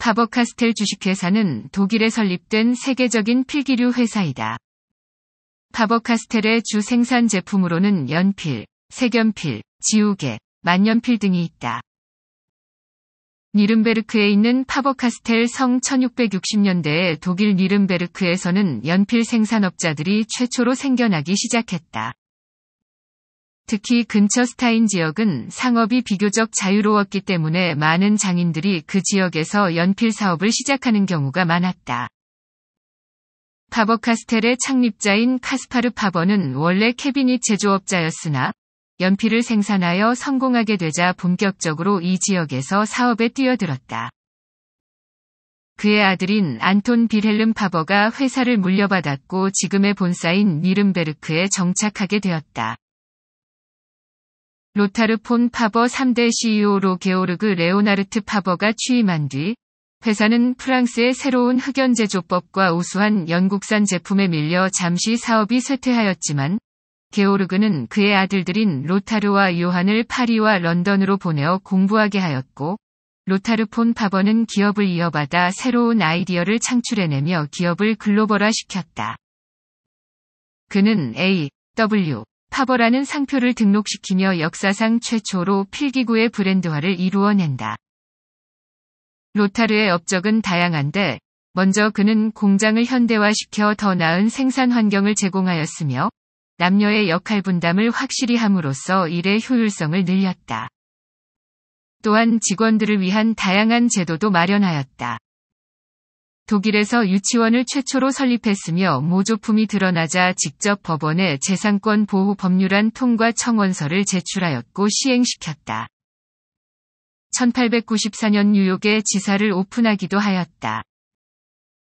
파버카스텔 주식회사는 독일에 설립된 세계적인 필기류 회사이다. 파버카스텔의 주 생산 제품으로는 연필, 색연필, 지우개, 만년필 등이 있다. 니른베르크에 있는 파버카스텔 성 1660년대에 독일 니른베르크에서는 연필 생산업자들이 최초로 생겨나기 시작했다. 특히 근처 스타인 지역은 상업이 비교적 자유로웠기 때문에 많은 장인들이 그 지역에서 연필 사업을 시작하는 경우가 많았다. 파버 카스텔의 창립자인 카스파르 파버는 원래 캐비닛 제조업자였으나 연필을 생산하여 성공하게 되자 본격적으로 이 지역에서 사업에 뛰어들었다. 그의 아들인 안톤 빌헬름 파버가 회사를 물려받았고 지금의 본사인 니른베르크에 정착하게 되었다. 로타르 폰 파버 3대 CEO로 게오르그 레오나르트 파버가 취임한 뒤 회사는 프랑스의 새로운 흑연 제조법과 우수한 영국산 제품에 밀려 잠시 사업이 쇠퇴하였지만 게오르그는 그의 아들들인 로타르와 요한을 파리와 런던으로 보내어 공부하게 하였고 로타르 폰 파버는 기업을 이어받아 새로운 아이디어를 창출해내며 기업을 글로벌화시켰다. 그는 A, W, 파버라는 상표를 등록시키며 역사상 최초로 필기구의 브랜드화를 이루어낸다. 로타르의 업적은 다양한데 먼저 그는 공장을 현대화시켜 더 나은 생산 환경을 제공하였으며 남녀의 역할 분담을 확실히 함으로써 일의 효율성을 늘렸다. 또한 직원들을 위한 다양한 제도도 마련하였다. 독일에서 유치원을 최초로 설립했으며 모조품이 드러나자 직접 법원에 재산권 보호 법률안 통과 청원서를 제출하였고 시행시켰다. 1894년 뉴욕에 지사를 오픈하기도 하였다.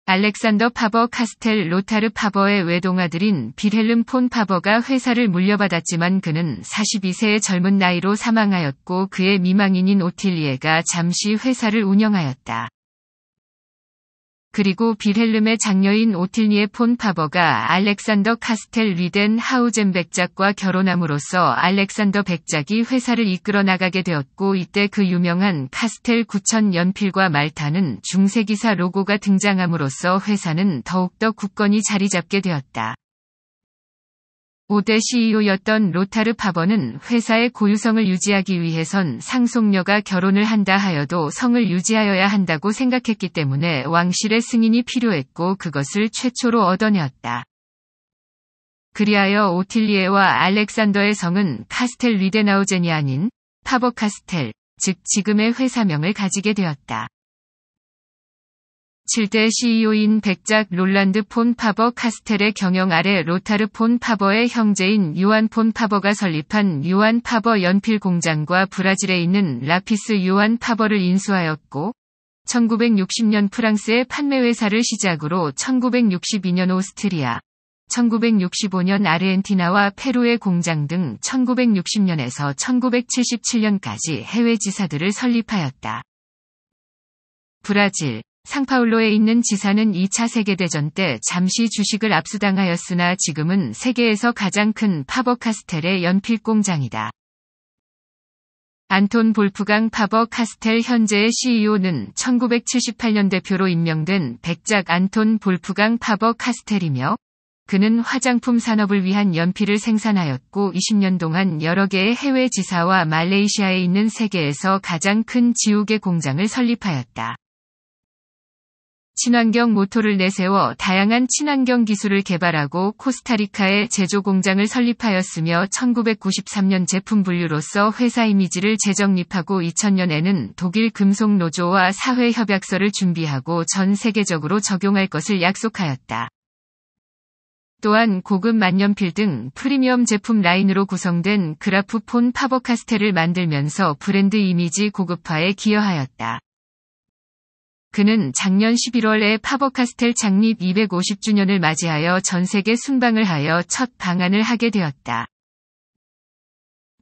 알렉산더 파버 카스텔 로타르 파버의 외동아들인 빌헬름 폰 파버가 회사를 물려받았지만 그는 42세의 젊은 나이로 사망하였고 그의 미망인인 오틸리에가 잠시 회사를 운영하였다. 그리고 빌헬름의 장녀인 오틸리에 폰 파버가 알렉산더 카스텔 리덴 하우젠 백작과 결혼함으로써 알렉산더 백작이 회사를 이끌어 나가게 되었고 이때 그 유명한 카스텔 9000 연필과 말타는 중세기사 로고가 등장함으로써 회사는 더욱더 굳건히 자리 잡게 되었다. 5대 CEO였던 로타르 파버는 회사의 고유성을 유지하기 위해선 상속녀가 결혼을 한다 하여도 성을 유지하여야 한다고 생각했기 때문에 왕실의 승인이 필요했고 그것을 최초로 얻어내었다. 그리하여 오틸리에와 알렉산더의 성은 카스텔 리데나우젠이 아닌 파버 카스텔, 즉 지금의 회사명을 가지게 되었다. 7대 CEO인 백작 롤란드 폰 파버 카스텔의 경영 아래 로타르 폰 파버의 형제인 유한폰 파버가 설립한 유한 파버 연필 공장과 브라질에 있는 라피스 유한 파버를 인수하였고 1960년 프랑스의 판매회사를 시작으로 1962년 오스트리아, 1965년 아르헨티나와 페루의 공장 등 1960년에서 1977년까지 해외 지사들을 설립하였다. 브라질 상파울로에 있는 지사는 2차 세계대전 때 잠시 주식을 압수당하였으나 지금은 세계에서 가장 큰 파버카스텔의 연필 공장이다. 안톤 볼프강 파버 카스텔 현재의 CEO는 1978년 대표로 임명된 백작 안톤 볼프강 파버 카스텔이며 그는 화장품 산업을 위한 연필을 생산하였고 20년 동안 여러 개의 해외 지사와 말레이시아에 있는 세계에서 가장 큰 지우개 공장을 설립하였다. 친환경 모토를 내세워 다양한 친환경 기술을 개발하고 코스타리카에 제조 공장을 설립하였으며 1993년 제품 분류로서 회사 이미지를 재정립하고 2000년에는 독일 금속 노조와 사회 협약서를 준비하고 전 세계적으로 적용할 것을 약속하였다. 또한 고급 만년필 등 프리미엄 제품 라인으로 구성된 그라프폰 파버카스텔을 만들면서 브랜드 이미지 고급화에 기여하였다. 그는 작년 11월에 파버카스텔 창립 250주년을 맞이하여 전 세계 순방을 하여 첫방안을 하게 되었다.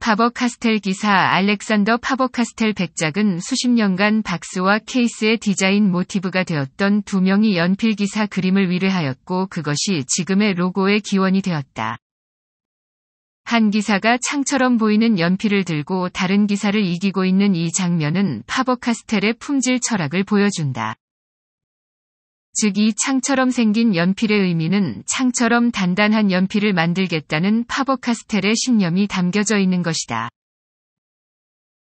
파버카스텔 기사 알렉산더 파버카스텔 백작은 수십 년간 박스와 케이스의 디자인 모티브가 되었던 두 명이 연필 기사 그림을 위례하였고 그것이 지금의 로고의 기원이 되었다. 한 기사가 창처럼 보이는 연필을 들고 다른 기사를 이기고 있는 이 장면은 파버카스텔의 품질 철학을 보여준다. 즉 이 창처럼 생긴 연필의 의미는 창처럼 단단한 연필을 만들겠다는 파버카스텔의 신념이 담겨져 있는 것이다.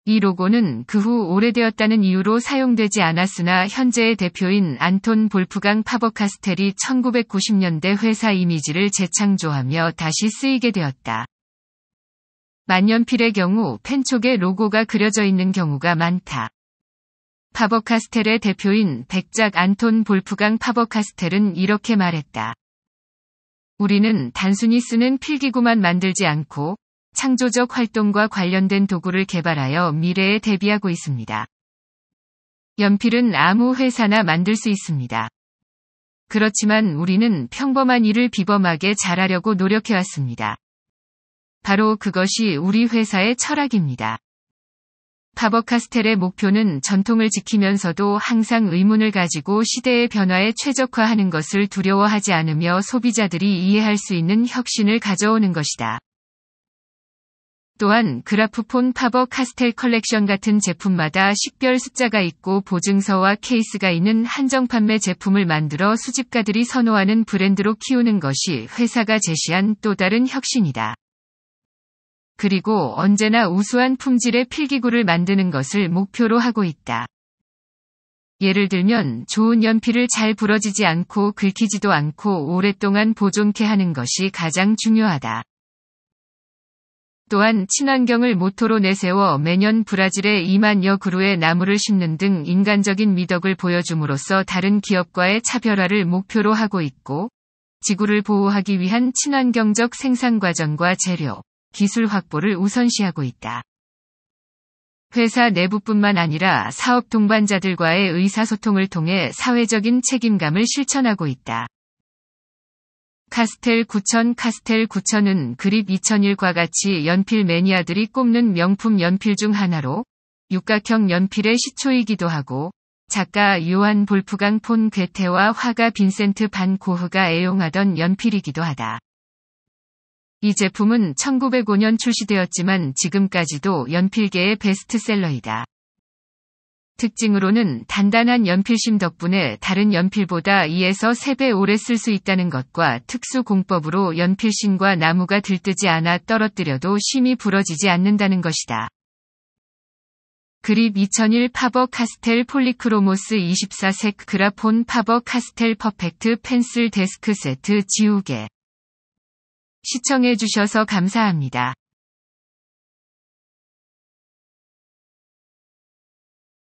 이 로고는 그 후 오래되었다는 이유로 사용되지 않았으나 현재의 대표인 안톤 볼프강 파버카스텔이 1990년대 회사 이미지를 재창조하며 다시 쓰이게 되었다. 만년필의 경우 펜촉에 로고가 그려져 있는 경우가 많다. 파버카스텔의 대표인 백작 안톤 볼프강 파버카스텔은 이렇게 말했다. 우리는 단순히 쓰는 필기구만 만들지 않고 창조적 활동과 관련된 도구를 개발하여 미래에 대비하고 있습니다. 연필은 아무 회사나 만들 수 있습니다. 그렇지만 우리는 평범한 일을 비범하게 잘하려고 노력해왔습니다. 바로 그것이 우리 회사의 철학입니다. 파버카스텔의 목표는 전통을 지키면서도 항상 의문을 가지고 시대의 변화에 최적화하는 것을 두려워하지 않으며 소비자들이 이해할 수 있는 혁신을 가져오는 것이다. 또한 그라프폰 파버 카스텔 컬렉션 같은 제품마다 식별 숫자가 있고 보증서와 케이스가 있는 한정 판매 제품을 만들어 수집가들이 선호하는 브랜드로 키우는 것이 회사가 제시한 또 다른 혁신이다. 그리고 언제나 우수한 품질의 필기구를 만드는 것을 목표로 하고 있다. 예를 들면 좋은 연필을 잘 부러지지 않고 긁히지도 않고 오랫동안 보존케 하는 것이 가장 중요하다. 또한 친환경을 모토로 내세워 매년 브라질에 2만여 그루의 나무를 심는 등 인간적인 미덕을 보여줌으로써 다른 기업과의 차별화를 목표로 하고 있고, 지구를 보호하기 위한 친환경적 생산 과정과 재료, 기술 확보를 우선시하고 있다. 회사 내부뿐만 아니라 사업 동반자들과의 의사소통을 통해 사회적인 책임감을 실천하고 있다. 카스텔 9000 카스텔 9000은 그립 2001과 같이 연필 매니아들이 꼽는 명품 연필 중 하나로 육각형 연필의 시초이기도 하고 작가 요한 볼프강 폰 괴테와 화가 빈센트 반 고흐가 애용하던 연필이기도 하다. 이 제품은 1905년 출시되었지만 지금까지도 연필계의 베스트셀러이다. 특징으로는 단단한 연필심 덕분에 다른 연필보다 2에서 3배 오래 쓸 수 있다는 것과 특수 공법으로 연필심과 나무가 들뜨지 않아 떨어뜨려도 심이 부러지지 않는다는 것이다. 그립 2001 파버 카스텔 폴리크로모스 24색 그라폰 파버 카스텔 퍼펙트 펜슬 데스크 세트 지우개 시청해주셔서 감사합니다.